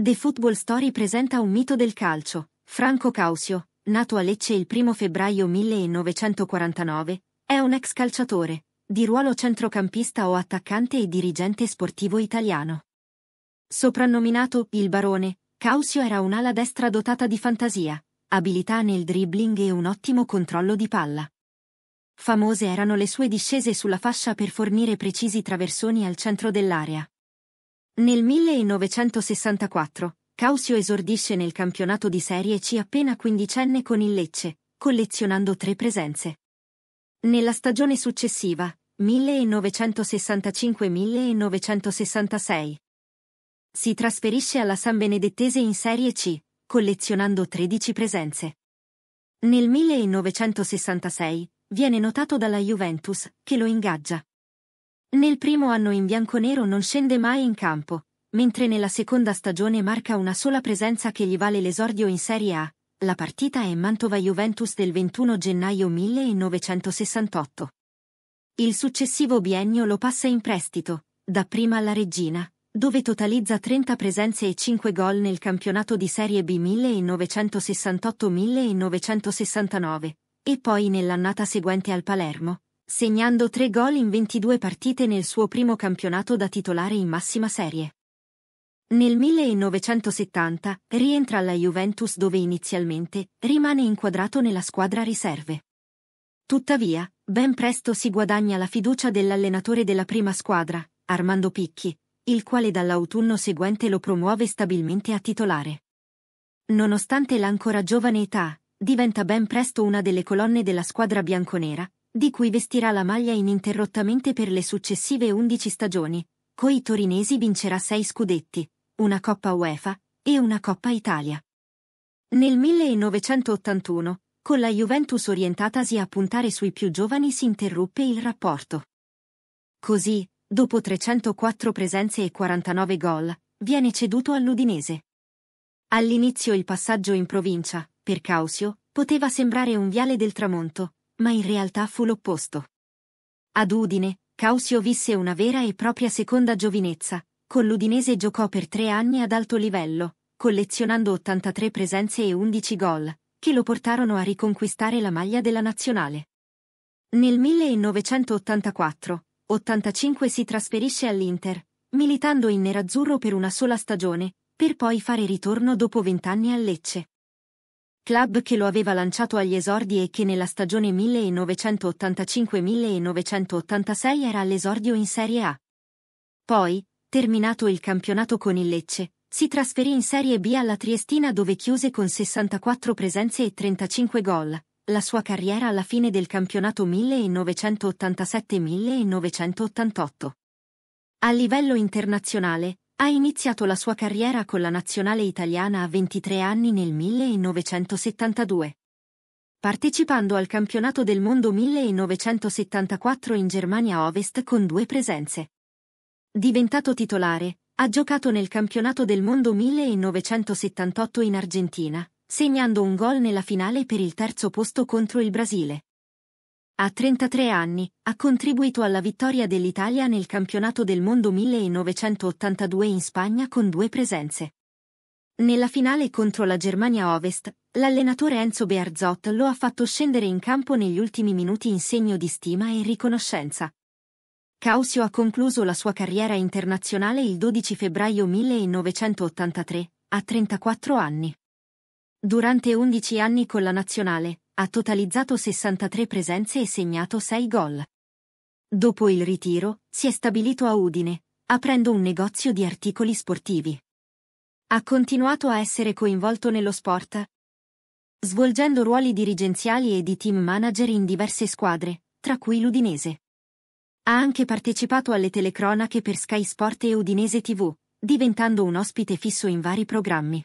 The Football Story presenta un mito del calcio, Franco Causio, nato a Lecce il 1 febbraio 1949, è un ex calciatore, di ruolo centrocampista o attaccante e dirigente sportivo italiano. Soprannominato il Barone, Causio era un'ala destra dotata di fantasia, abilità nel dribbling e un ottimo controllo di palla. Famose erano le sue discese sulla fascia per fornire precisi traversoni al centro dell'area. Nel 1964, Causio esordisce nel campionato di Serie C appena quindicenne con il Lecce, collezionando tre presenze. Nella stagione successiva, 1965-1966, si trasferisce alla San Benedettese in Serie C, collezionando 13 presenze. Nel 1966 viene notato dalla Juventus, che lo ingaggia. Nel primo anno in bianconero non scende mai in campo, mentre nella seconda stagione marca una sola presenza che gli vale l'esordio in Serie A. La partita è Mantova-Juventus del 21 gennaio 1968. Il successivo biennio lo passa in prestito, dapprima alla Regina, dove totalizza 30 presenze e 5 gol nel campionato di Serie B 1968-1969, e poi nell'annata seguente al Palermo, segnando tre gol in 22 partite nel suo primo campionato da titolare in massima serie. Nel 1970 rientra alla Juventus dove inizialmente rimane inquadrato nella squadra riserve. Tuttavia, ben presto si guadagna la fiducia dell'allenatore della prima squadra, Armando Picchi, il quale dall'autunno seguente lo promuove stabilmente a titolare. Nonostante l'ancora giovane età, diventa ben presto una delle colonne della squadra bianconera, di cui vestirà la maglia ininterrottamente per le successive 11 stagioni. Coi torinesi vincerà 6 scudetti, una Coppa UEFA e una Coppa Italia. Nel 1981, con la Juventus orientatasi a puntare sui più giovani si interruppe il rapporto. Così, dopo 304 presenze e 49 gol, viene ceduto all'Udinese. All'inizio il passaggio in provincia, per Causio, poteva sembrare un viale del tramonto, ma in realtà fu l'opposto. Ad Udine, Causio visse una vera e propria seconda giovinezza, con l'Udinese giocò per tre anni ad alto livello, collezionando 83 presenze e 11 gol, che lo portarono a riconquistare la maglia della nazionale. Nel 1984, 85 si trasferisce all'Inter, militando in nerazzurro per una sola stagione, per poi fare ritorno dopo vent'anni a Lecce club che lo aveva lanciato agli esordi e che nella stagione 1985-1986 era all'esordio in Serie A. Poi, terminato il campionato con il Lecce, si trasferì in Serie B alla Triestina dove chiuse con 64 presenze e 35 gol, la sua carriera alla fine del campionato 1987-1988. A livello internazionale, ha iniziato la sua carriera con la nazionale italiana a 23 anni nel 1972. Partecipando al campionato del mondo 1974 in Germania Ovest con due presenze. Diventato titolare, ha giocato nel campionato del mondo 1978 in Argentina, segnando un gol nella finale per il terzo posto contro il Brasile. A 33 anni, ha contribuito alla vittoria dell'Italia nel campionato del mondo 1982 in Spagna con due presenze. Nella finale contro la Germania Ovest, l'allenatore Enzo Bearzot lo ha fatto scendere in campo negli ultimi minuti in segno di stima e riconoscenza. Causio ha concluso la sua carriera internazionale il 12 febbraio 1983, a 34 anni. Durante 11 anni con la nazionale, ha totalizzato 63 presenze e segnato 6 gol. Dopo il ritiro, si è stabilito a Udine, aprendo un negozio di articoli sportivi. Ha continuato a essere coinvolto nello sport, svolgendo ruoli dirigenziali e di team manager in diverse squadre, tra cui l'Udinese. Ha anche partecipato alle telecronache per Sky Sport e Udinese TV, diventando un ospite fisso in vari programmi.